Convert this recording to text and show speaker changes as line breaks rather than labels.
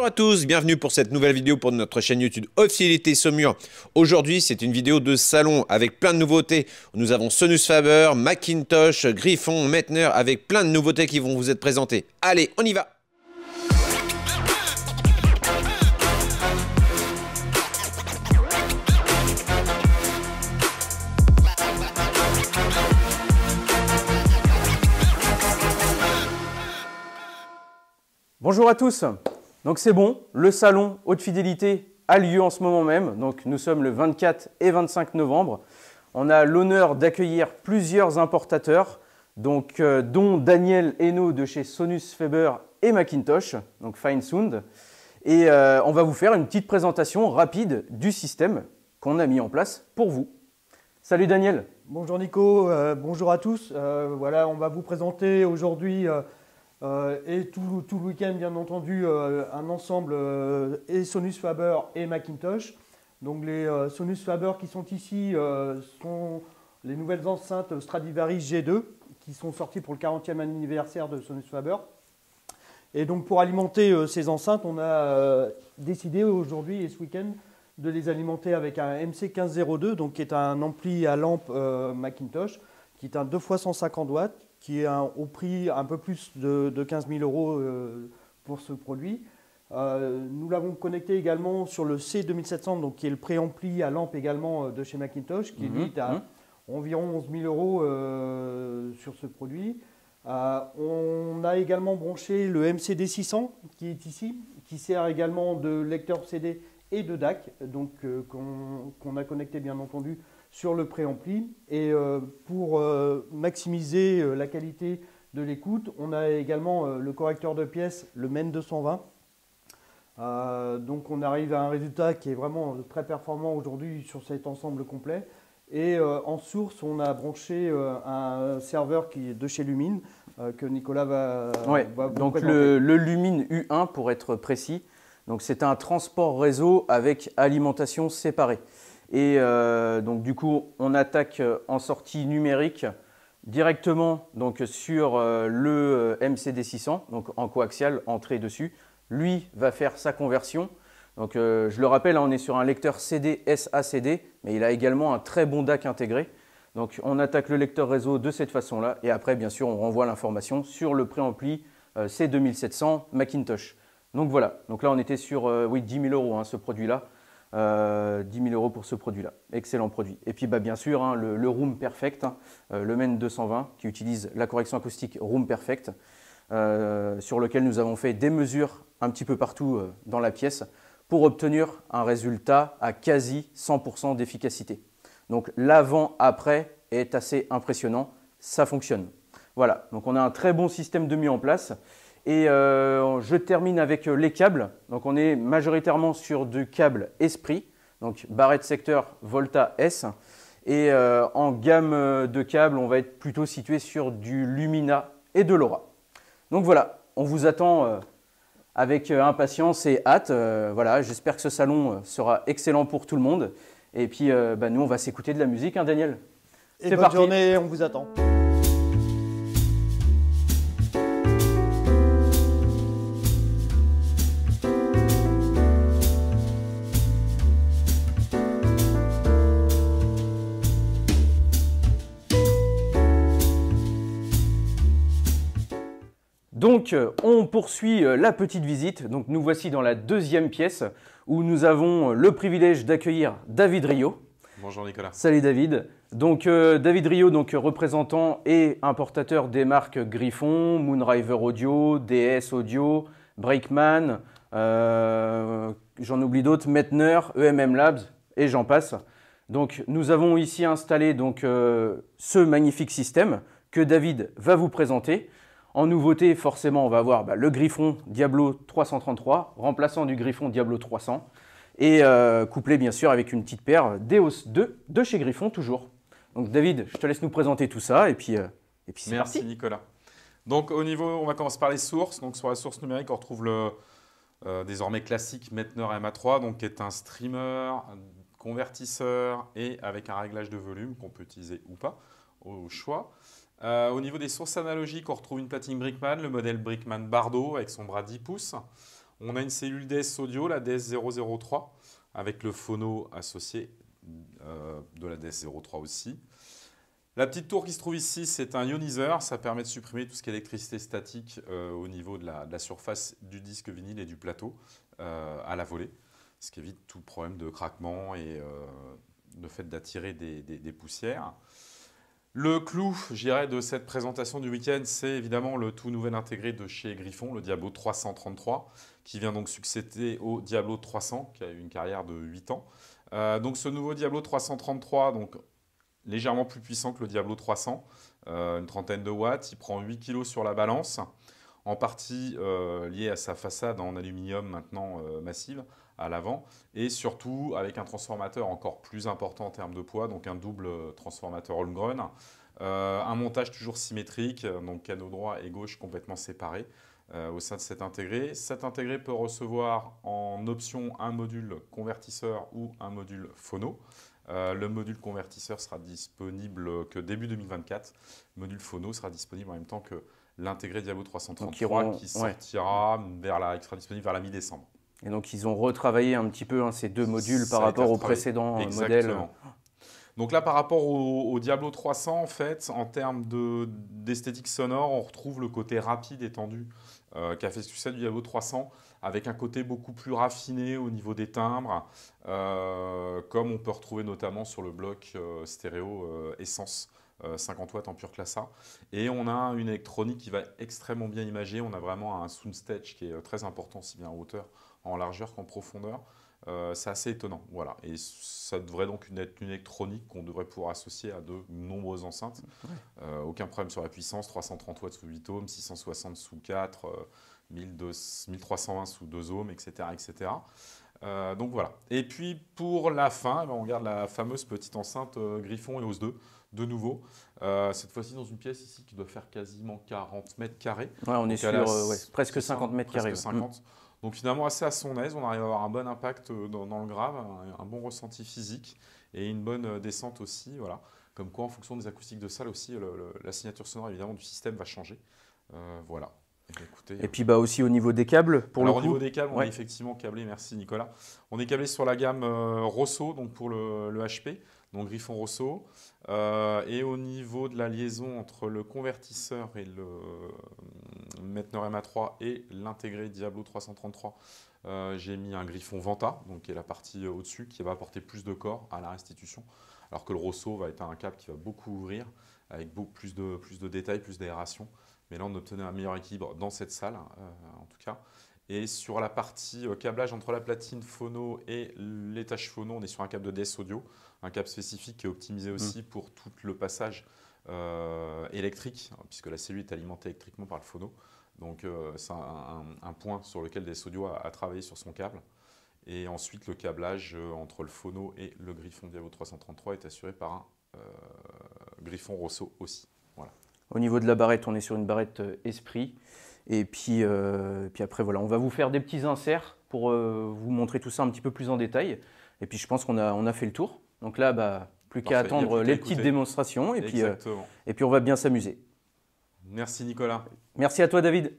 Bonjour à tous, bienvenue pour cette nouvelle vidéo pour notre chaîne YouTube Officialité Saumur. Aujourd'hui, c'est une vidéo de salon avec plein de nouveautés. Nous avons Sonus Faber, Macintosh, Griffon, Metner avec plein de nouveautés qui vont vous être présentées. Allez, on y va Bonjour à tous donc c'est bon, le salon haute fidélité a lieu en ce moment même. Donc nous sommes le 24 et 25 novembre. On a l'honneur d'accueillir plusieurs importateurs, donc, euh, dont Daniel Hainaut de chez Sonus Faber et Macintosh, donc Fine Sound. Et euh, on va vous faire une petite présentation rapide du
système qu'on a
mis en place
pour vous. Salut Daniel. Bonjour Nico, euh, bonjour à tous. voilà, on va vous présenter aujourd'hui euh, et tout, le week-end, bien entendu, euh, un ensemble euh, et Sonus Faber et Macintosh. Donc les Sonus Faber qui sont ici sont les nouvelles enceintes Stradivari G2 qui sont sorties pour le 40e anniversaire de Sonus Faber. Et donc pour alimenter ces enceintes, on a décidé aujourd'hui et ce week-end de les alimenter avec un MC1502, donc qui est un ampli à lampe Macintosh, qui est un 2 x 150 watts, qui est au prix un peu plus de, 15 000 euros euh, pour ce produit. Euh, nous l'avons connecté également sur le C2700, donc qui est le préampli à lampe également euh, de chez Macintosh, qui mhm, lui est à mhm. environ 11 000 euros sur ce produit. on a également branché le MCD600 qui est ici, qui sert également de lecteur CD et de DAC, donc qu'on a connecté bien entendu sur le préampli. Et euh, pour euh, maximiser euh, la qualité de l'écoute, on a également le correcteur de pièces, le MEN 220. donc on arrive à un résultat qui est vraiment très performant aujourd'hui sur cet ensemble complet. Et en source, on a branché un serveur qui est de chez Lumine, que Nicolas va, vous Donc le, le,
Lumine U1 pour être précis. Donc c'est un transport réseau avec alimentation séparée. Et euh, donc du coup, on attaque euh, en sortie numérique directement sur euh, le MCD600, donc en coaxial, entrée dessus. Lui va faire sa conversion. Donc je le rappelle, hein, on est sur un lecteur CD SACD, mais il a également un très bon DAC intégré. Donc on attaque le lecteur réseau de cette façon-là, et après, bien sûr, on renvoie l'information sur le préampli C2700 Macintosh. Donc voilà, donc là on était sur oui, 10 000 euros hein, ce produit-là. 10 euh, 000 euros pour ce produit-là. Excellent produit. Et puis bah, bien sûr, hein, le, Room Perfect, hein, euh, le MEN 220, qui utilise la correction acoustique Room Perfect, euh, sur lequel nous avons fait des mesures un petit peu partout dans la pièce pour obtenir un résultat à quasi 100% d'efficacité. Donc l'avant-après est assez impressionnant, ça fonctionne. Voilà, donc on a un très bon système de mis en place. Et euh, je termine avec euh, les câbles. Donc on est majoritairement sur du câble Esprit, donc barrette secteur Volta S. Et euh, en gamme de câbles, on va être plutôt situé sur du Lumina et de l'Aura. Donc voilà, on vous attend avec impatience et hâte. voilà, j'espère que ce salon sera excellent pour tout le monde. Et puis, bah, nous, on va s'écouter de la musique, hein, Daniel. C'est bonne parti. journée, on vous attend. Donc euh, on poursuit euh, la petite visite. Donc nous voici dans la deuxième pièce où nous avons euh, le privilège d'accueillir David Rio. Bonjour Nicolas. Salut David. Donc David Rio, donc représentant et importateur des marques Griffon, Moonriver Audio, DS Audio, Breakman, j'en oublie d'autres, Metner, EMM Labs et j'en passe. Donc nous avons ici installé donc ce magnifique système que David va vous présenter. En nouveauté, forcément, on va avoir bah, le Griffon Diablo 333, remplaçant du Griffon Diablo 300, et euh, couplé bien sûr avec une petite paire Deos 2 de chez Griffon toujours. Donc David, je te laisse nous présenter tout ça, et puis, euh, et puis Merci
Nicolas. Donc au niveau, on va commencer par les sources. Donc sur la source numérique, on retrouve le euh, désormais classique Metner MA3, donc qui est un streamer, convertisseur et avec un réglage de volume qu'on peut utiliser ou pas au choix. Euh, au niveau des sources analogiques, on retrouve une platine Brickman, le modèle Brickman Bardo avec son bras 10 pouces. On a une cellule DS audio, la DS003, avec le phono associé euh, de la DS03 aussi. La petite tour qui se trouve ici, c'est un ioniseur. Ça permet de supprimer tout ce qui est électricité statique euh, au niveau de la, surface du disque vinyle et du plateau à la volée, ce qui évite tout problème de craquement et le fait d'attirer des, poussières. Le clou, j'irai, de cette présentation du week-end, c'est évidemment le tout nouvel intégré de chez Griffon, le Diablo 333, qui vient donc succéder au Diablo 300, qui a eu une carrière de 8 ans. Euh, donc ce nouveau Diablo 333, donc légèrement plus puissant que le Diablo 300, euh, une trentaine de watts, il prend 8 kg sur la balance, en partie euh, lié à sa façade en aluminium maintenant massive, à l'avant et surtout avec un transformateur encore plus important en termes de poids, donc un double transformateur Holmgren. Euh, un montage toujours symétrique, donc canaux droit et gauche complètement séparés euh, au sein de cet intégré. Cet intégré peut recevoir en option un module convertisseur ou un module phono. Euh, le module convertisseur sera disponible que début 2024. Le module phono sera disponible en même temps que l'intégré Diablo 333 qui, sortira vers la, qui sera disponible vers la mi-décembre. Et donc ils ont retravaillé un petit peu hein, ces deux modules par rapport au précédent Exactement. modèle. Donc là, par rapport au, Diablo 300, en fait, en termes d'esthétique sonore, on retrouve le côté rapide et tendu euh, qui a fait succès du Diablo 300, avec un côté beaucoup plus raffiné au niveau des timbres, euh, comme on peut retrouver notamment sur le bloc euh, stéréo Essence. 50 watts en pure classe A. Et on a une électronique qui va extrêmement bien imagée. On a vraiment un soundstage qui est très important, si bien en hauteur en largeur qu'en profondeur. Euh, c'est assez étonnant. Voilà. Et ça devrait donc être une électronique qu'on devrait pouvoir associer à de nombreuses enceintes. Euh, aucun problème sur la puissance, 330 watts sous 8 ohms, 660 sous 4, 1320 euh, sous 2 ohms, etc. etc. donc voilà. Et puis pour la fin, eh ben, on regarde la fameuse petite enceinte Griffon et OS 2 de nouveau. cette fois-ci dans une pièce ici qui doit faire quasiment 40 mètres carrés. Ouais, on est sur presque 50 mètres carrés. Mm. Donc finalement assez à son aise, on arrive à avoir un bon impact euh, dans, le grave, un, bon ressenti physique et une bonne euh, descente aussi. Voilà. Comme quoi, en fonction des acoustiques de salle aussi, la signature sonore évidemment du système va changer. Euh, voilà. Eh et puis bah
aussi au niveau des câbles, pour le coup. Au niveau des
câbles, on est effectivement câblé, merci Nicolas. On est câblé sur la gamme Rosso, donc pour le HP donc Griffon Rosso. Euh, et au niveau de la liaison entre le convertisseur et le euh, Metner MA3 et l'intégré Diablo 333, euh, j'ai mis un Griffon Vanta, donc qui est la partie au-dessus, qui va apporter plus de corps à la restitution. Alors que le Rosso va être un câble qui va beaucoup ouvrir, avec beaucoup plus de, plus de détails, plus d'aération. Mais là, on obtenait un meilleur équilibre dans cette salle, en tout cas. Et sur la partie euh, câblage entre la platine phono et l'étage phono, on est sur un câble de DS audio, un câble spécifique qui est optimisé aussi mm. pour tout le passage euh, électrique, puisque la cellule est alimentée électriquement par le phono. Donc euh, c'est un, point sur lequel DS Audio a, travaillé sur son câble. Et ensuite, le câblage entre le phono et le Griffon Diavo 333 est assuré par un Griffon Rosso aussi. Voilà.
Au niveau de la barrette, on est sur une barrette euh, esprit. Et puis, euh, puis après, voilà, on va vous faire des petits inserts pour euh, vous montrer tout ça un petit peu plus en détail. Et puis, je pense qu'on a, on a fait le tour. Donc là, bah, plus qu'à attendre les petites démonstrations. Et puis, et puis, on va bien s'amuser.
Merci Nicolas.
Merci à toi David.